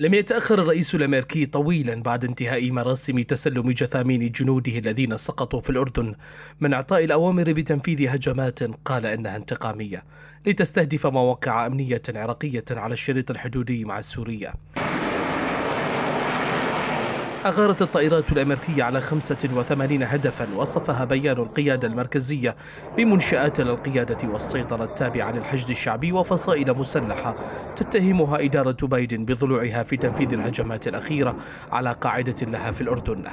لم يتأخر الرئيس الأمريكي طويلا بعد انتهاء مراسم تسلم جثامين جنوده الذين سقطوا في الأردن من إعطاء الأوامر بتنفيذ هجمات قال إنها انتقامية لتستهدف مواقع أمنية عراقية على الشريط الحدودي مع سوريا أغارت الطائرات الأمريكية على 85 هدفا وصفها بيان القيادة المركزية بمنشآت للقيادة والسيطرة التابعة للحشد الشعبي وفصائل مسلحة تتهمها إدارة بايدن بضلوعها في تنفيذ الهجمات الأخيرة على قاعدة لها في الأردن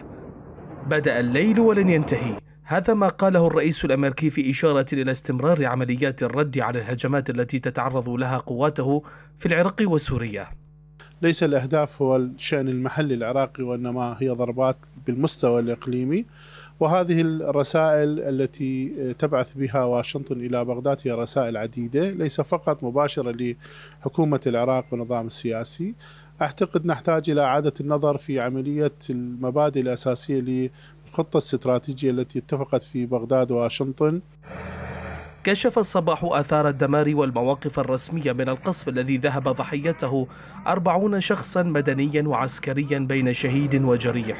بدأ الليل ولن ينتهي هذا ما قاله الرئيس الامريكي في اشاره الى استمرار عمليات الرد على الهجمات التي تتعرض لها قواته في العراق وسوريا ليس الأهداف هو الشأن المحلي العراقي وإنما هي ضربات بالمستوى الإقليمي وهذه الرسائل التي تبعث بها واشنطن الى بغداد هي رسائل عديده ليس فقط مباشره لحكومه العراق ونظام السياسي اعتقد نحتاج الى اعاده النظر في عمليه المبادئ الاساسيه للخطه الاستراتيجيه التي اتفقت في بغداد وواشنطن كشف الصباح آثار الدمار والمواقف الرسمية من القصف الذي ذهب ضحيته أربعون شخصا مدنيا وعسكريا بين شهيد وجريح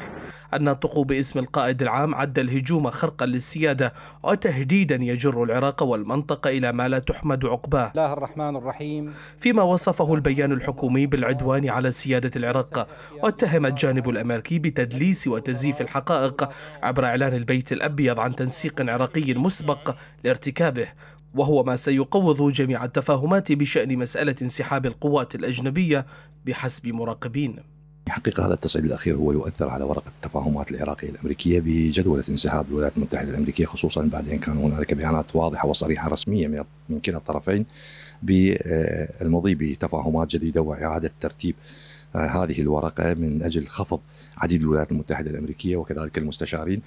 الناطق باسم القائد العام عد الهجوم خرقا للسيادة وتهديدا يجر العراق والمنطقة إلى ما لا تحمد عقباه الله الرحمن الرحيم فيما وصفه البيان الحكومي بالعدوان على سيادة العراق واتهم الجانب الأمريكي بتدليس وتزييف الحقائق عبر إعلان البيت الأبيض عن تنسيق عراقي مسبق لارتكابه وهو ما سيقوض جميع التفاهمات بشأن مسألة انسحاب القوات الأجنبية بحسب مراقبين حقيقة هذا التصعيد الأخير هو يؤثر على ورقة التفاهمات العراقية الأمريكية بجدولة انسحاب الولايات المتحدة الأمريكية خصوصا بعد أن كان هنالك بيانات واضحة وصريحة رسمية من كلا الطرفين بالمضي آه، بتفاهمات جديدة وإعادة ترتيب آه، هذه الورقة من أجل خفض عديد الولايات المتحدة الأمريكية وكذلك المستشارين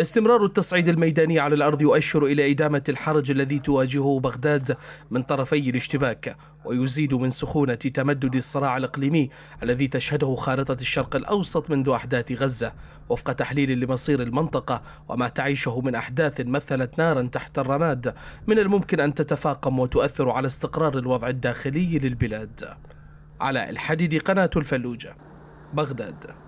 استمرار التصعيد الميداني على الأرض يؤشر إلى إدامة الحرج الذي تواجهه بغداد من طرفي الاشتباك ويزيد من سخونة تمدد الصراع الإقليمي الذي تشهده خارطة الشرق الأوسط منذ أحداث غزة وفق تحليل لمصير المنطقة وما تعيشه من أحداث مثلت نارا تحت الرماد من الممكن أن تتفاقم وتؤثر على استقرار الوضع الداخلي للبلاد على الحديد قناة الفلوجة بغداد